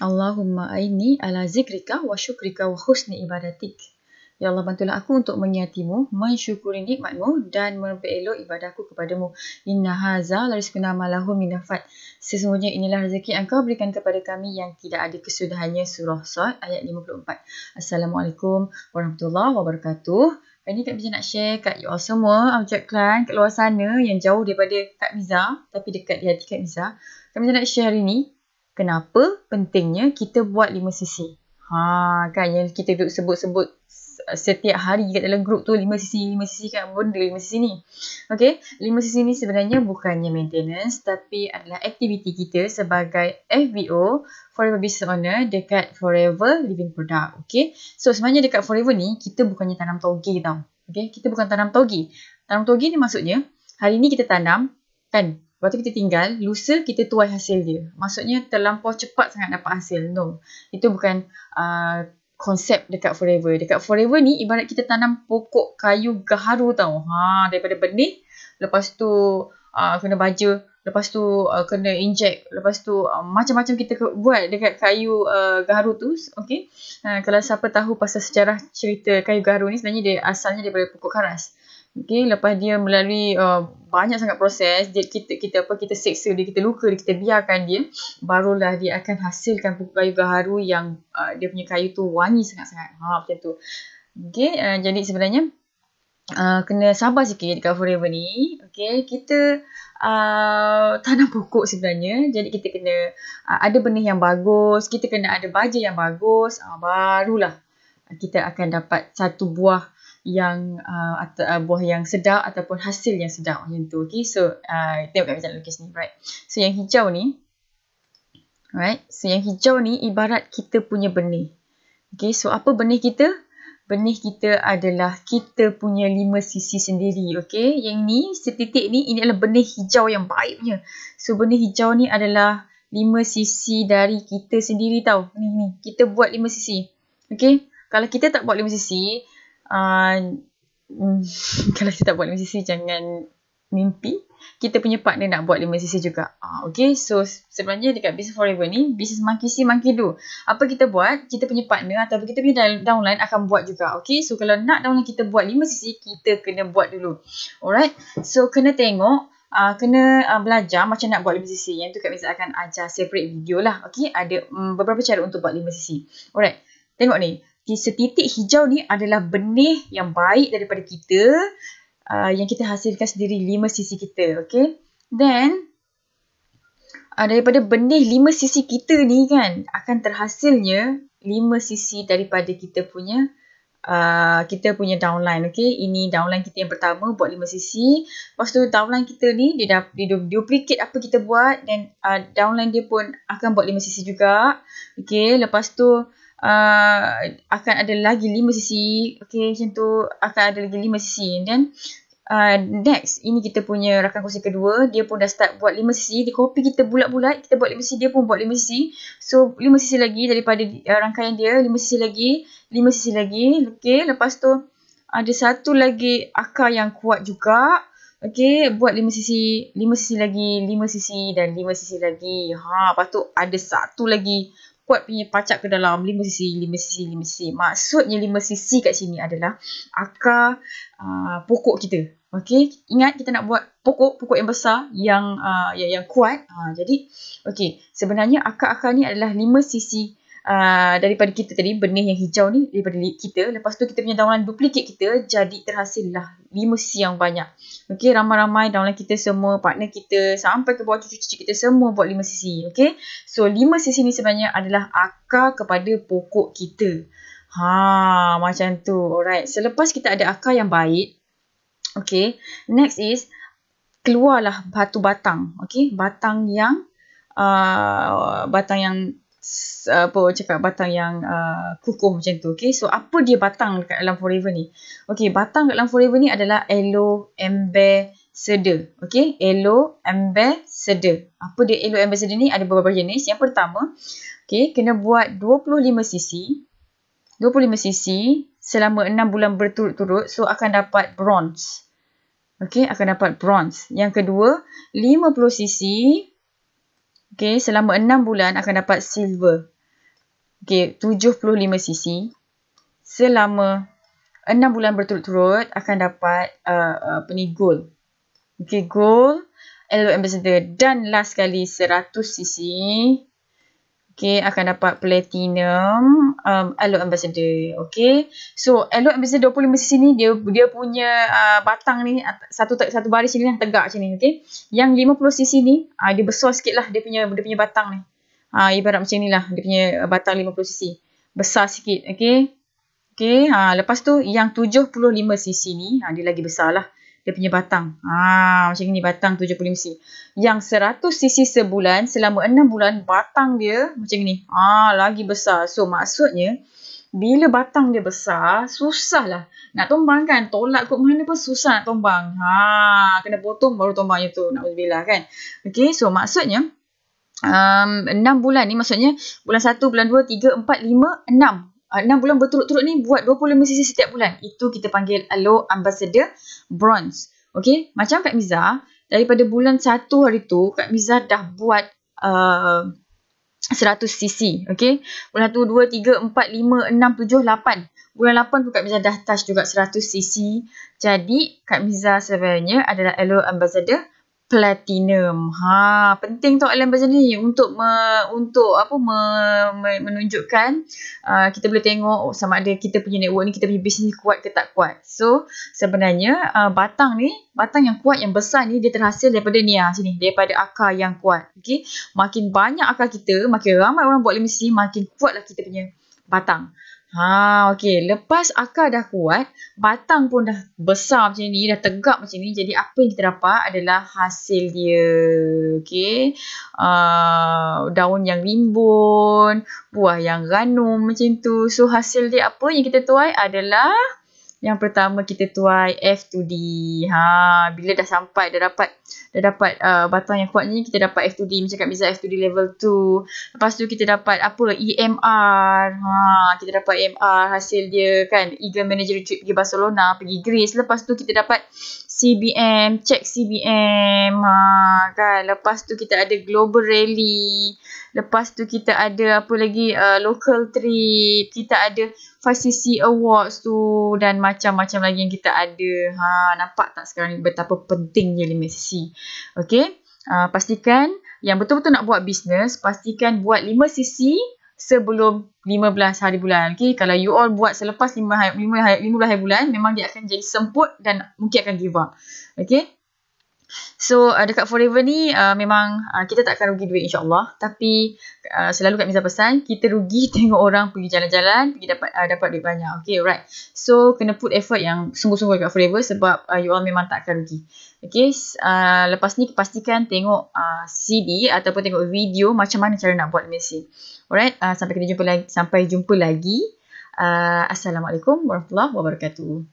Allahumma aini ala zikrika wa syukrika wa husni ibadatik. Ya Allah bantulah aku untuk menyatimu, mensyukuri nikmatmu dan memperelok ibadahku kepadamu. Inna haza laris malahu minafat. Sesungguhnya inilah rezeki yang kau berikan kepada kami yang tidak ada kesudahannya surah Sa'ad ayat 54. Assalamualaikum warahmatullahi wabarakatuh. Hari ini Kak Miza nak share kat you all semua, Amjad Klan, kat luar sana yang jauh daripada Kak Miza tapi dekat di hati Kak Miza. Kak Miza nak share hari ni kenapa pentingnya kita buat 5 sisi. Ha kan yang kita duduk sebut-sebut setiap hari kat dalam grup tu 5 sisi 5 sisi kan benda 5 sisi ni. Okay, 5 sisi ni sebenarnya bukannya maintenance tapi adalah aktiviti kita sebagai FBO Forever Business Owner dekat Forever Living Product. Okay, So sebenarnya dekat Forever ni kita bukannya tanam togi tau. Okay, kita bukan tanam togi. Tanam togi ni maksudnya hari ni kita tanam kan Lepas tu kita tinggal, lusa kita tuai hasil dia. Maksudnya terlampau cepat sangat dapat hasil. No. Itu bukan uh, konsep dekat forever. Dekat forever ni ibarat kita tanam pokok kayu gaharu tau. Ha, daripada benih, lepas tu uh, kena baja, lepas tu uh, kena inject, lepas tu uh, macam-macam kita buat dekat kayu uh, gaharu tu. Okay. Uh, kalau siapa tahu pasal sejarah cerita kayu gaharu ni sebenarnya dia asalnya daripada pokok karas. Okay, lepas dia melalui uh, banyak sangat proses, dia, kita, kita apa kita seksa dia, kita luka dia, kita biarkan dia, barulah dia akan hasilkan pupuk kayu gaharu yang uh, dia punya kayu tu wangi sangat-sangat. Ha, macam tu. Okay, uh, jadi sebenarnya uh, kena sabar sikit dekat forever ni. Okay, kita uh, tanam pokok sebenarnya. Jadi kita kena uh, ada benih yang bagus, kita kena ada baja yang bagus, uh, barulah kita akan dapat satu buah yang uh, at- uh, buah yang sedap ataupun hasil yang sedap macam tu. Okay, so uh, tengok kat macam lukis ni, right? So yang hijau ni, right? So yang hijau ni ibarat kita punya benih. Okay, so apa benih kita? Benih kita adalah kita punya lima sisi sendiri. Okay, yang ni setitik ni ini adalah benih hijau yang baiknya. So benih hijau ni adalah lima sisi dari kita sendiri tau. Ni ni, kita buat lima sisi. Okay, kalau kita tak buat lima sisi, Ah, mm, kalau kita tak buat 5 sisi jangan mimpi kita punya partner nak buat 5 sisi juga uh, okay so sebenarnya dekat business forever ni business monkey see monkey do apa kita buat kita punya partner atau kita punya downline akan buat juga okay so kalau nak downline kita buat 5 sisi kita kena buat dulu alright so kena tengok Uh, kena uh, belajar macam nak buat 5 sisi. Yang tu Kak Miza akan ajar separate video lah. Okay. Ada um, beberapa cara untuk buat 5 sisi. Alright. Tengok ni. Okay, setitik hijau ni adalah benih yang baik daripada kita uh, yang kita hasilkan sendiri lima sisi kita. Okay? Then, uh, daripada benih lima sisi kita ni kan akan terhasilnya lima sisi daripada kita punya Uh, kita punya downline okay? ini downline kita yang pertama buat lima sisi lepas tu downline kita ni dia dah dia duplicate apa kita buat dan uh, downline dia pun akan buat lima sisi juga okay? lepas tu uh, akan ada lagi lima sisi. Okay, macam tu akan ada lagi lima sisi. And then, uh, next, ini kita punya rakan kursi kedua. Dia pun dah start buat lima sisi. Dia copy kita bulat-bulat. Kita buat lima sisi, dia pun buat lima sisi. So, lima sisi lagi daripada uh, rangkaian dia. Lima sisi lagi. Lima sisi lagi. Okay, lepas tu ada satu lagi akar yang kuat juga. Okay, buat lima sisi, lima sisi lagi, lima sisi dan lima sisi lagi. Ha, lepas tu ada satu lagi kuat punya pacak ke dalam lima sisi, lima sisi, lima sisi. Maksudnya lima sisi kat sini adalah akar uh, pokok kita. Okey, ingat kita nak buat pokok, pokok yang besar, yang uh, yang, yang kuat. Uh, jadi, okey, sebenarnya akar-akar ni adalah lima sisi Ah, daripada kita tadi benih yang hijau ni daripada kita lepas tu kita punya daunan duplicate kita jadi terhasil lah lima siang banyak okey ramai-ramai daunan kita semua partner kita sampai ke bawah cucu-cucu kita semua buat lima sisi okey so lima sisi ni sebenarnya adalah akar kepada pokok kita ha macam tu alright selepas kita ada akar yang baik okey next is keluarlah batu batang okey batang yang uh, batang yang apa cakap batang yang uh, kukuh macam tu. Okay, so apa dia batang dekat dalam forever ni? Okay, batang dekat dalam forever ni adalah elo seda, Okay, elo seda. Apa dia elo seda ni? Ada beberapa jenis. Yang pertama, okay, kena buat 25 cc. 25 cc selama 6 bulan berturut-turut. So, akan dapat bronze. Okay, akan dapat bronze. Yang kedua, 50 cc Okay, selama 6 bulan akan dapat silver. Okay, 75 cc. Selama 6 bulan berturut-turut akan dapat uh, uh apa ni gold. Okay, gold. LO Ambassador dan last sekali 100 cc Okay, akan dapat platinum um, alloy ambassador. Okay, so alloy ambassador 25 cc ni dia dia punya uh, batang ni satu satu baris ni yang tegak macam ni. Okay, yang 50 sisi ni uh, dia besar sikit lah dia punya, dia punya batang ni. uh, ibarat macam ni lah dia punya batang 50 sisi Besar sikit. Okay, okay uh, lepas tu yang 75 sisi ni uh, dia lagi besar lah dia punya batang. Ha, macam ni batang 75 cc. Yang 100 cc sebulan selama 6 bulan batang dia macam ni. Ha, ah, lagi besar. So maksudnya bila batang dia besar, susah lah nak tumbang kan. Tolak kot mana pun susah nak tumbang. Ha, kena potong baru tumbang itu. Nak bila kan. Okay, so maksudnya um, 6 bulan ni maksudnya bulan 1, bulan 2, 3, 4, 5, 6. 6 ah, bulan berturut-turut ni buat 25 cc setiap bulan. Itu kita panggil Allure Ambassador Bronze. Okay, macam Kak Miza, daripada bulan 1 hari tu, Kak Miza dah buat uh, 100 cc. Okay, bulan tu 2, 3, 4, 5, 6, 7, 8. Bulan 8 tu Kak Miza dah touch juga 100 cc. Jadi, Kak Miza sebenarnya adalah Allure Ambassador Bronze platinum. Ha, penting tu alam macam ni untuk me, untuk apa me, me, menunjukkan uh, kita boleh tengok oh, sama ada kita punya network ni kita punya bisnes kuat ke tak kuat. So, sebenarnya uh, batang ni, batang yang kuat yang besar ni dia terhasil daripada ni ah sini, daripada akar yang kuat. Okey, makin banyak akar kita, makin ramai orang buat limisi, makin kuatlah kita punya batang. Ha, okay. Lepas akar dah kuat, batang pun dah besar macam ni, dah tegak macam ni. Jadi apa yang kita dapat adalah hasil dia. okay? Uh, ah, daun yang rimbun, buah yang ranum macam tu. So hasil dia apa yang kita tuai adalah yang pertama kita tuai F to D. Ha, bila dah sampai dah dapat dah dapat uh, batang yang kuat ni kita dapat F to D macam kat Mizar F to D level 2. Lepas tu kita dapat apa EMR. Ha, kita dapat EMR hasil dia kan Eagle Manager Trip pergi Barcelona, pergi Greece. Lepas tu kita dapat CBM, check CBM. Ha, kan. Lepas tu kita ada Global Rally. Lepas tu kita ada apa lagi uh, local trip, kita ada fasisi awards tu dan macam-macam lagi yang kita ada. Ha nampak tak sekarang ni betapa pentingnya 5CC. Okey. Uh, pastikan yang betul-betul nak buat bisnes, pastikan buat 5CC sebelum 15 hari bulan. okay? kalau you all buat selepas 5 hari 5 hari 15 hari bulan memang dia akan jadi semput dan mungkin akan give up. okay? So uh, dekat Forever ni uh, memang uh, kita tak akan rugi duit insyaAllah Tapi uh, selalu Kak Miza pesan kita rugi tengok orang pergi jalan-jalan Pergi dapat uh, dapat duit banyak Okay right So kena put effort yang sungguh-sungguh dekat Forever Sebab uh, you all memang tak akan rugi Okay uh, lepas ni pastikan tengok uh, CD Ataupun tengok video macam mana cara nak buat mesin Alright uh, sampai kita jumpa lagi Sampai jumpa lagi uh, Assalamualaikum warahmatullahi wabarakatuh